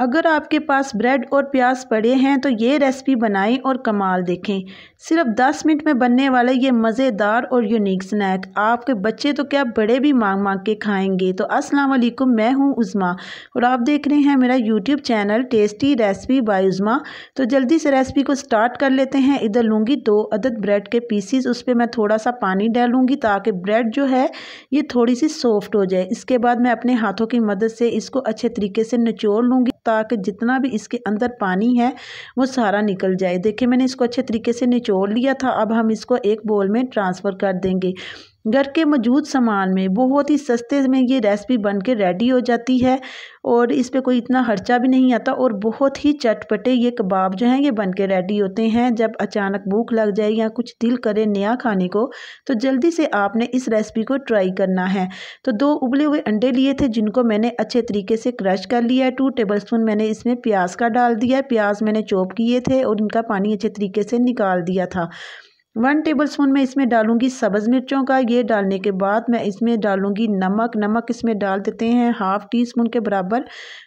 अगर आपके पास ब्रेड और प्याज पड़े हैं तो ये रेसिपी बनाएं और कमाल देखें सिर्फ 10 मिनट में बनने वाला ये मज़ेदार और यूनिक स्नैक आपके बच्चे तो क्या बड़े भी मांग मांग के खाएंगे तो अस्सलाम वालेकुम मैं हूँ उज़मा और आप देख रहे हैं मेरा YouTube channel tasty recipe by Uzma तो जल्दी से रेसिपी को स्टार्ट कर लेते हैं इधर लूँगी दो अदद ब्रेड के पीसीस उस पर मैं थोड़ा सा पानी डालूँगी ताकि ब्रेड जो है ये थोड़ी सी सॉफ्ट हो जाए इसके बाद मैं अपने हाथों की मदद से इसको अच्छे तरीके से निचोड़ लूँगी ताकि जितना भी इसके अंदर पानी है वो सारा निकल जाए देखिए मैंने इसको अच्छे तरीके से निचोड़ लिया था अब हम इसको एक बोल में ट्रांसफ़र कर देंगे घर के मौजूद सामान में बहुत ही सस्ते में ये रेसिपी बन के रेडी हो जाती है और इस पे कोई इतना खर्चा भी नहीं आता और बहुत ही चटपटे ये कबाब जो हैं ये बन के रेडी होते हैं जब अचानक भूख लग जाए या कुछ दिल करे नया खाने को तो जल्दी से आपने इस रेसिपी को ट्राई करना है तो दो उबले हुए अंडे लिए थे जिनको मैंने अच्छे तरीके से क्रश कर लिया है टू टेबल स्पून मैंने इसमें प्याज का डाल दिया है प्याज मैंने चॉप किए थे और इनका पानी अच्छे तरीके से निकाल दिया था वन टेबलस्पून मैं इसमें डालूँगी सब्ज़ मिर्चों का ये डालने के बाद मैं इसमें डालूँगी नमक नमक इसमें डाल देते हैं हाफ़ टी स्पून के बराबर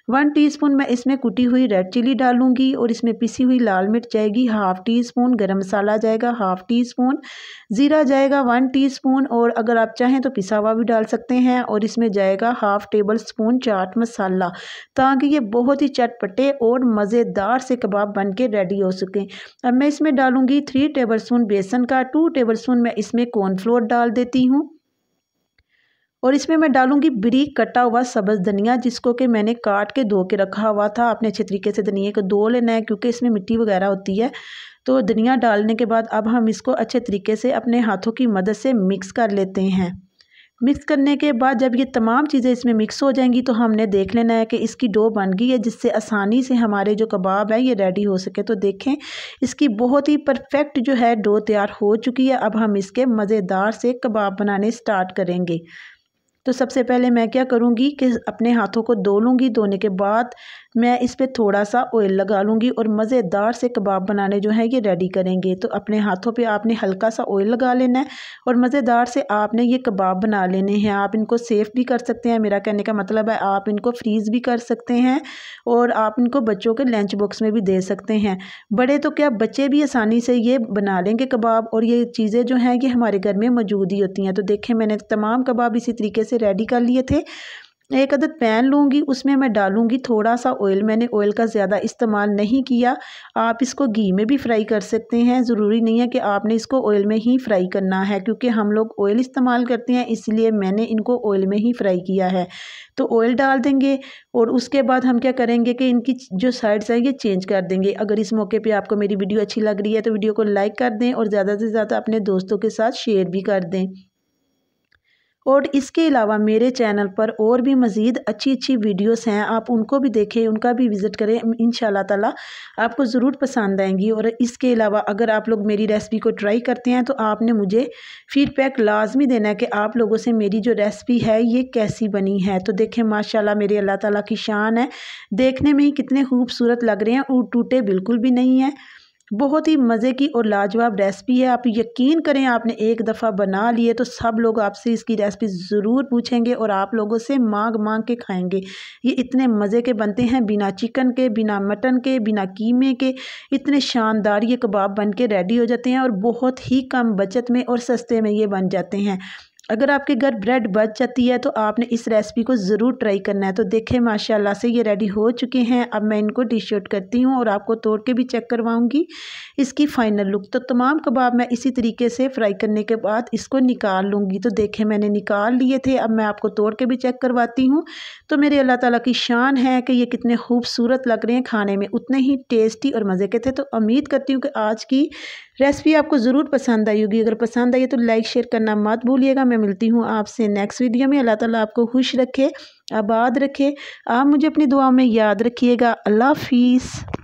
वन टीस्पून मैं इसमें कुटी हुई रेड चिली डालूँगी और इसमें पिसी हुई लाल मिर्च जाएगी हाफ़ टी स्पून गर्म मसाला जाएगा हाफ़ टी स्पून ज़ीरा जाएगा वन टी स्पून और अगर आप चाहें तो पिसा हुआ भी डाल सकते हैं और इसमें जाएगा half tablespoon chaat masala ताकि ये बहुत ही चटपटे और मज़ेदार से कबाब बन के रेडी हो सकें अब मैं इसमें डालूँगी थ्री टेबल स्पून बेसन बेसन का टू टेबलस्पून मैं इसमें कॉर्नफ्लोर डाल देती हूँ और इसमें मैं डालूंगी ब्रिक कटा हुआ सब्ज़ धनिया जिसको कि मैंने काट के धो के रखा हुआ था अपने अच्छे तरीके से धनिया को धो लेना है क्योंकि इसमें मिट्टी वगैरह होती है तो धनिया डालने के बाद अब हम इसको अच्छे तरीके से अपने हाथों की मदद से मिक्स कर लेते हैं मिक्स करने के बाद जब ये तमाम चीज़ें इसमें मिक्स हो जाएंगी तो हमने देख लेना है कि इसकी डो बन गई है जिससे आसानी से हमारे जो कबाब हैं ये रेडी हो सके तो देखें इसकी बहुत ही परफेक्ट जो है डो तैयार हो चुकी है अब हम इसके मज़ेदार से कबाब बनाने स्टार्ट करेंगे तो सबसे पहले मैं क्या करूँगी कि अपने हाथों को धो लूँगी धोने के बाद मैं इस पर थोड़ा सा ऑयल लगा लूँगी और मज़ेदार से कबाब बनाने जो है ये रेडी करेंगे तो अपने हाथों पे आपने हल्का सा ऑयल लगा लेना है और मज़ेदार से आपने ये कबाब बना लेने हैं आप इनको सेफ़ भी कर सकते हैं मेरा कहने का मतलब है आप इनको फ्रीज़ भी कर सकते हैं और आप इनको बच्चों के लंच बॉक्स में भी दे सकते हैं बड़े तो क्या बच्चे भी आसानी से ये बना लेंगे कबाब और ये चीज़ें जो हैं ये हमारे घर में मौजूद ही होती हैं तो देखें मैंने तमाम कबाब इसी तरीके से से रेडी कर लिए थे एक अदद पैन लूँगी उसमें मैं डालूँगी थोड़ा सा ऑयल मैंने ऑयल का ज़्यादा इस्तेमाल नहीं किया आप इसको घी में भी फ्राई कर सकते हैं ज़रूरी नहीं है कि आपने इसको ऑयल में ही फ्राई करना है क्योंकि हम लोग ऑयल इस्तेमाल करते हैं इसलिए मैंने इनको ऑयल में ही फ्राई किया है तो ऑयल डाल देंगे और उसके बाद हम क्या करेंगे कि इनकी जो साइड्स हैं ये चेंज कर देंगे अगर इस मौके पर आपको मेरी वीडियो अच्छी लग रही है तो वीडियो को लाइक कर दें और ज़्यादा से ज़्यादा अपने दोस्तों के साथ शेयर भी कर दें और इसके अलावा मेरे चैनल पर और भी मज़ीद अच्छी अच्छी वीडियोस हैं आप उनको भी देखें उनका भी विज़िट करें इन ताला आपको ज़रूर पसंद आएंगी और इसके अलावा अगर आप लोग मेरी रेसिपी को ट्राई करते हैं तो आपने मुझे फ़ीडबैक लाजमी देना है कि आप लोगों से मेरी जो रेसिपी है ये कैसी बनी है तो देखें माशा मेरे अल्लाह ताला की शान है देखने में ही कितने खूबसूरत लग रहे हैं और टूटे बिल्कुल भी नहीं हैं बहुत ही मज़े की और लाजवाब रेसिपी है आप यकीन करें आपने एक दफ़ा बना लिए तो सब लोग आपसे इसकी रेसिपी ज़रूर पूछेंगे और आप लोगों से मांग मांग के खाएंगे ये इतने मज़े के बनते हैं बिना चिकन के बिना मटन के बिना कीमे के इतने शानदार ये कबाब बन के रेडी हो जाते हैं और बहुत ही कम बचत में और सस्ते में ये बन जाते हैं अगर आपके घर ब्रेड बच जाती है तो आपने इस रेसिपी को ज़रूर ट्राई करना है तो देखें माशाल्लाह से ये रेडी हो चुके हैं अब मैं इनको डिश आउट करती हूँ और आपको तोड़ के भी चेक करवाऊँगी इसकी फ़ाइनल लुक तो तमाम कबाब मैं इसी तरीके से फ्राई करने के बाद इसको निकाल लूँगी तो देखें मैंने निकाल लिए थे अब मैं आपको तोड़ के भी चेक करवाती हूँ तो मेरे अल्लाह ताली की शान है कि ये कितने खूबसूरत लग रहे हैं खाने में उतने ही टेस्टी और मज़े के थे तो उम्मीद करती हूँ कि आज की रेसिपी आपको ज़रूर पसंद आई होगी अगर पसंद आई तो लाइक शेयर करना मत भूलिएगा मैं मैं मिलती हूँ आपसे नेक्स्ट वीडियो में अल्लाह ताला आपको खुश रखे आबाद रखे आप मुझे अपनी दुआ में याद रखिएगा अल्लाह हाफिज़